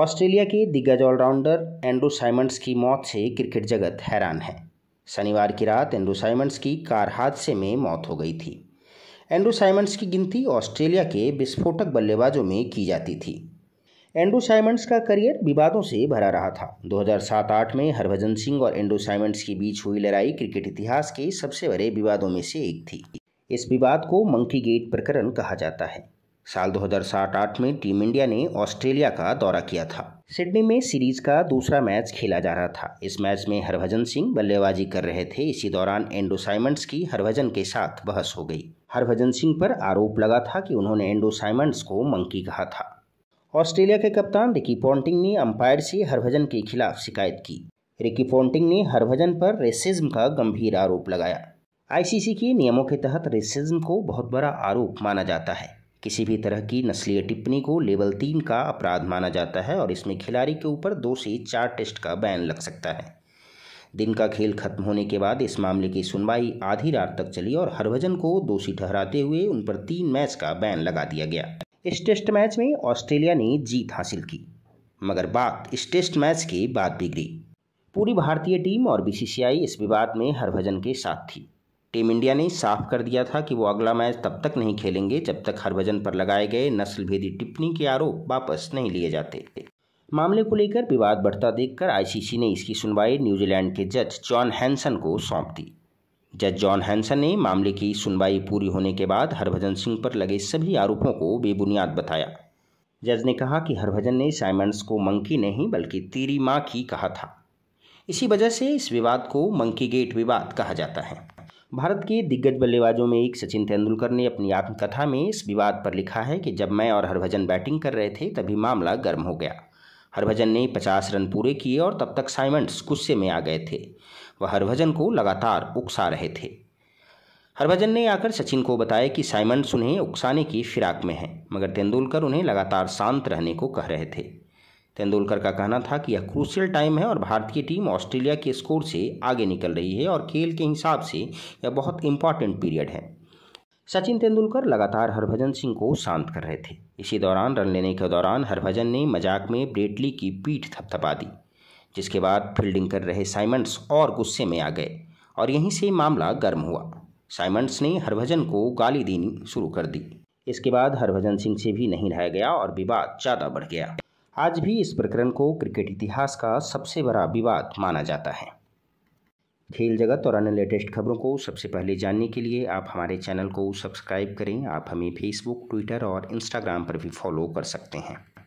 Australia के दिग्गज allrounder Andrew Symonds की मौत से क्रिकेट जगत हैरान है शनिवार की रात एंड्रू साइमंड्स की कार हादसे में मौत हो गई थी एंड्रू साइमंड्स की गिनती ऑस्ट्रेलिया के विस्फोटक बल्लेबाजों में की जाती थी एंड्रू साइमंड्स का करियर विवादों से भरा रहा था 2007-8 में हरभजन सिंह और एंड्रू साइमंड्स के बीच हुई लड़ाई क्रिकेट इतिहास के सबसे बड़े विवादों में से एक थी इस विवाद को मंकी गेट प्रकरण कहा जाता है साल 2007-8 में टीम इंडिया ने ऑस्ट्रेलिया का दौरा किया था सिडनी में सीरीज का दूसरा मैच खेला जा रहा था इस मैच में हरभजन सिंह बल्लेबाजी कर रहे थे इसी दौरान एंडो साइमंड्स की हरभजन के साथ बहस हो गई हरभजन सिंह पर आरोप लगा था कि उन्होंने एंडो साइमंड को मंकी कहा था ऑस्ट्रेलिया के कप्तान रिकी पॉन्टिंग ने अंपायर से हरभजन के खिलाफ शिकायत की रिकी पॉन्टिंग ने हरभजन पर रेसिज्म का गंभीर आरोप लगाया आईसीसी के नियमों के तहत रेसिज्म को बहुत बड़ा आरोप माना जाता है किसी भी तरह की नस्लीय टिप्पणी को लेवल तीन का अपराध माना जाता है और इसमें खिलाड़ी के ऊपर दो से चार टेस्ट का बैन लग सकता है दिन का खेल खत्म होने के बाद इस मामले की सुनवाई आधी रात तक चली और हरभजन को दोषी ठहराते हुए उन पर तीन मैच का बैन लगा दिया गया इस टेस्ट मैच में ऑस्ट्रेलिया ने जीत हासिल की मगर बात इस टेस्ट मैच के बाद बिगड़ी पूरी भारतीय टीम और बीसीसीआई इस विवाद में हरभजन के साथ थी टीम इंडिया ने साफ कर दिया था कि वो अगला मैच तब तक नहीं खेलेंगे जब तक हरभजन पर लगाए गए नस्ल भेदी टिप्पणी के आरोप वापस नहीं लिए जाते मामले को लेकर विवाद बढ़ता देखकर आईसीसी ने इसकी सुनवाई न्यूजीलैंड के जज जॉन हैंसन को सौंप दी जज जॉन हैंसन ने मामले की सुनवाई पूरी होने के बाद हरभजन सिंह पर लगे सभी आरोपों को बेबुनियाद बताया जज ने कहा कि हरभजन ने साइमंड्स को मंकी नहीं बल्कि तीरी माँ की कहा था इसी वजह से इस विवाद को मंकी गेट विवाद कहा जाता है भारत के दिग्गज बल्लेबाजों में एक सचिन तेंदुलकर ने अपनी आत्मकथा में इस विवाद पर लिखा है कि जब मैं और हरभजन बैटिंग कर रहे थे तभी मामला गर्म हो गया हरभजन ने 50 रन पूरे किए और तब तक साइमंड्स गुस्से में आ गए थे वह हरभजन को लगातार उकसा रहे थे हरभजन ने आकर सचिन को बताया कि साइमंड्स उन्हें उकसाने की फिराक में हैं मगर तेंदुलकर उन्हें लगातार शांत रहने को कह रहे थे तेंदुलकर का कहना था कि यह क्रूशियल टाइम है और भारतीय टीम ऑस्ट्रेलिया के स्कोर से आगे निकल रही है और खेल के हिसाब से यह बहुत इंपॉर्टेंट पीरियड है सचिन तेंदुलकर लगातार हरभजन सिंह को शांत कर रहे थे इसी दौरान रन लेने के दौरान हरभजन ने मजाक में ब्रेटली की पीठ थपथपा दी जिसके बाद फील्डिंग कर रहे साइमंड्स और गुस्से में आ गए और यहीं से मामला गर्म हुआ साइमंड्स ने हरभजन को गाली देनी शुरू कर दी इसके बाद हरभजन सिंह से भी नहीं रह गया और विवाद ज़्यादा बढ़ गया आज भी इस प्रकरण को क्रिकेट इतिहास का सबसे बड़ा विवाद माना जाता है खेल जगत और अन्य लेटेस्ट खबरों को सबसे पहले जानने के लिए आप हमारे चैनल को सब्सक्राइब करें आप हमें फेसबुक ट्विटर और इंस्टाग्राम पर भी फॉलो कर सकते हैं